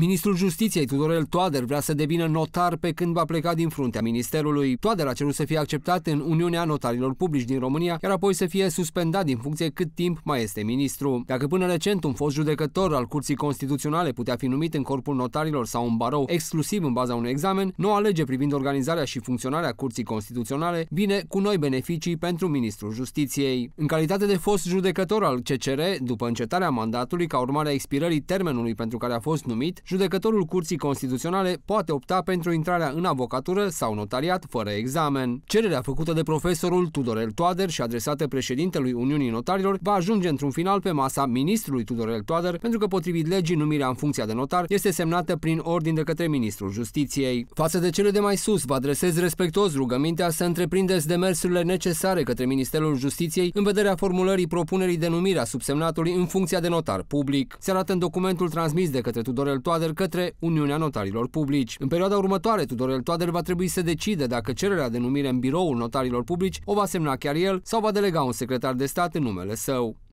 Ministrul Justiției Tudorel Toader vrea să devină notar pe când va pleca din fruntea ministerului. Toader a cerut să fie acceptat în Uniunea Notarilor Publici din România, iar apoi să fie suspendat din funcție cât timp mai este ministru. Dacă până recent un fost judecător al Curții Constituționale putea fi numit în corpul notarilor sau un barou exclusiv în baza unui examen, noua lege privind organizarea și funcționarea Curții Constituționale vine cu noi beneficii pentru ministrul Justiției. În calitate de fost judecător al CCR, după încetarea mandatului ca urmare a expirării termenului pentru care a fost numit, judecătorul Curții Constituționale poate opta pentru intrarea în avocatură sau notariat fără examen. Cererea făcută de profesorul Tudorel Toader și adresată președintelui Uniunii Notarilor va ajunge într-un final pe masa ministrului Tudorel Toader, pentru că potrivit legii numirea în funcția de notar este semnată prin ordin de către ministrul Justiției. Față de cele de mai sus, vă adresez respectuos rugămintea să întreprindeți demersurile necesare către Ministerul Justiției în vederea formulării propunerii de numire a subsemnatului în funcția de notar public. Se arată în documentul transmis de către Tudorel Toader Toader către Uniunea Notarilor Publici. În perioada următoare, Tudorel Toader va trebui să decide dacă cererea de numire în biroul notarilor publici o va semna chiar el sau va delega un secretar de stat în numele său.